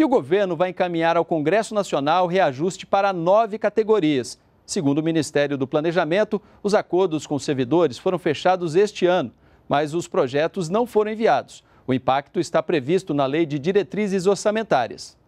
E o governo vai encaminhar ao Congresso Nacional reajuste para nove categorias. Segundo o Ministério do Planejamento, os acordos com os servidores foram fechados este ano, mas os projetos não foram enviados. O impacto está previsto na Lei de Diretrizes Orçamentárias.